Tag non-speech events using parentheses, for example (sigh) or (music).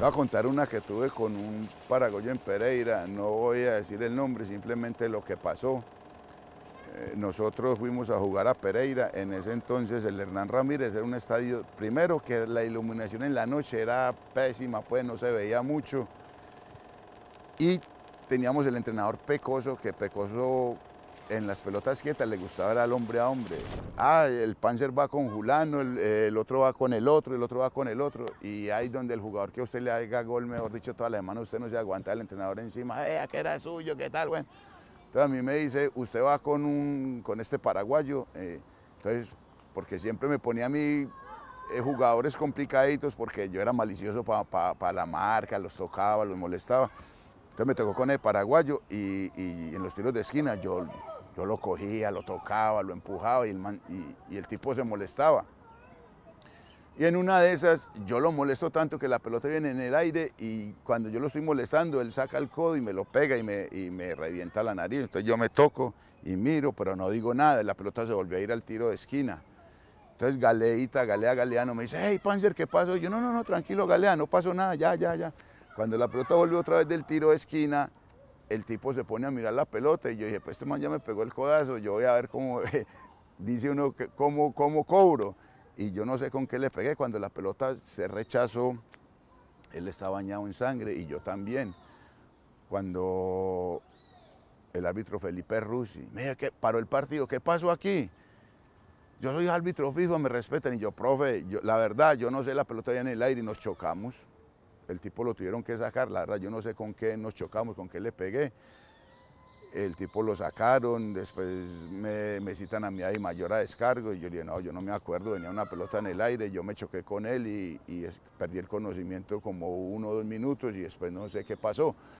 Voy a contar una que tuve con un paraguayo en Pereira, no voy a decir el nombre, simplemente lo que pasó. Eh, nosotros fuimos a jugar a Pereira, en ese entonces el Hernán Ramírez era un estadio, primero que la iluminación en la noche era pésima, pues no se veía mucho, y teníamos el entrenador Pecoso, que Pecoso en las pelotas quietas le gustaba era al hombre a hombre. Ah, el Panzer va con Julano, el, otro va con el otro, el otro va con el otro. Y ahí donde el jugador que usted le haga gol, mejor dicho, toda la semana usted no se aguanta el entrenador encima, eh, que era suyo, qué tal, bueno. Entonces a mí me dice, usted va con, un, con este paraguayo. Eh, entonces, porque siempre me ponía a mí eh, jugadores complicaditos porque yo era malicioso para la marca, los tocaba, los molestaba. Entonces me tocó con el paraguayo y, y en los tiros de esquina yo yo lo cogía, lo tocaba, lo empujaba y el, y, el tipo se molestaba. Y en una de esas yo lo molesto tanto que la pelota viene en el aire y cuando yo lo estoy molestando, él saca el codo y me lo pega y me, y me revienta la nariz. Entonces yo me toco y miro, pero no digo nada. La pelota se volvió a ir al tiro de esquina. Entonces Galeita, Galea, Galeano me dice, hey Panzer, ¿qué pasó? yo, no, no, no, tranquilo Galea, no pasó nada, ya, ya, ya. Cuando la pelota volvió otra vez del tiro de esquina, el tipo se pone a mirar la pelota y yo dije, pues este man ya me pegó el codazo, yo voy a ver cómo, (laughs) dice uno, cómo, cobro. Y yo no sé con qué le pegué, cuando la pelota se rechazó, él estaba bañado en sangre y yo también. Cuando el árbitro Felipe Rusi, me dijo que paró el partido, ¿qué pasó aquí? Yo soy árbitro fijo, me respetan y yo, profe, la verdad, yo no sé, la pelota ya en el aire y nos chocamos el tipo lo tuvieron que sacar, la verdad yo no sé con qué nos chocamos, con qué le pegué. El tipo lo sacaron, después me, citan a mí ahí mayor a descargo y yo le dije, no, yo no me acuerdo, venía una pelota en el aire, yo me choqué con él y, y perdí el conocimiento como uno o dos minutos y después no sé qué pasó.